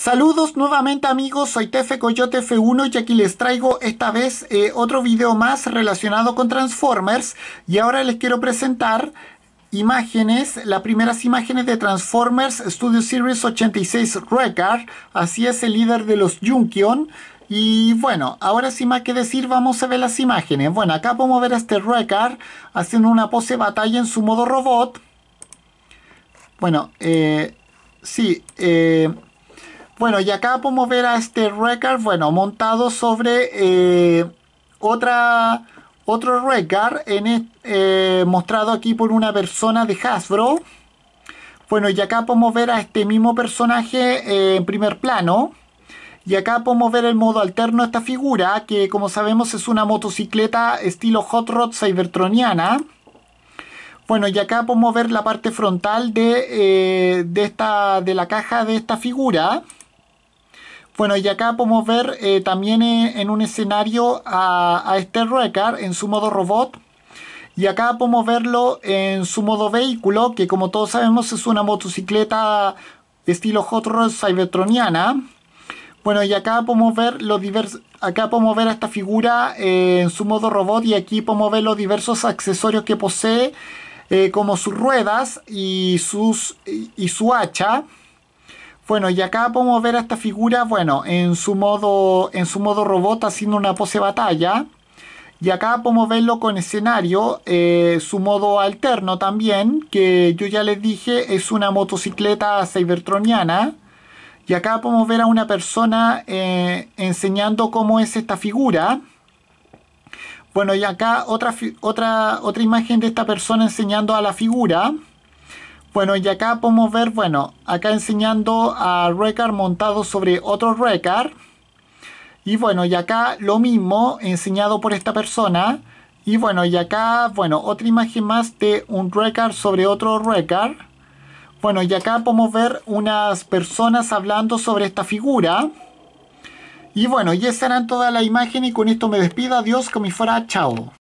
Saludos nuevamente amigos, soy Tefe Coyote F1 y aquí les traigo esta vez eh, otro video más relacionado con Transformers y ahora les quiero presentar imágenes, las primeras imágenes de Transformers Studio Series 86 Record, así es el líder de los Junkion y bueno, ahora sin más que decir, vamos a ver las imágenes. Bueno, acá podemos ver a este Record haciendo una pose batalla en su modo robot. Bueno, eh, sí, eh, bueno, y acá podemos ver a este record, bueno, montado sobre eh, otra, otro Recar, en, eh, mostrado aquí por una persona de Hasbro. Bueno, y acá podemos ver a este mismo personaje eh, en primer plano. Y acá podemos ver el modo alterno de esta figura, que como sabemos es una motocicleta estilo Hot Rod Cybertroniana. Bueno, y acá podemos ver la parte frontal de, de, esta, de la caja de esta figura. Bueno, y acá podemos ver eh, también eh, en un escenario a, a este Rekar en su modo robot. Y acá podemos verlo en su modo vehículo, que como todos sabemos es una motocicleta estilo Hot Rod Cybertroniana. Bueno, y acá podemos ver los diversos... Acá podemos ver a esta figura eh, en su modo robot y aquí podemos ver los diversos accesorios que posee, como sus ruedas y, sus, y su hacha. Bueno, y acá podemos ver a esta figura, bueno, en su modo, en su modo robot haciendo una pose batalla. Y acá podemos verlo con escenario, eh, su modo alterno también, que yo ya les dije es una motocicleta cybertroniana. Y acá podemos ver a una persona eh, enseñando cómo es esta figura. Bueno, y acá otra, otra, otra imagen de esta persona enseñando a la figura. Bueno, y acá podemos ver, bueno, acá enseñando a Recar montado sobre otro Recar. Y bueno, y acá lo mismo enseñado por esta persona. Y bueno, y acá, bueno, otra imagen más de un Recar sobre otro Recar. Bueno, y acá podemos ver unas personas hablando sobre esta figura. Y bueno, y esa toda la imagen imagen y con esto me despido. Adiós, como fuera, chao.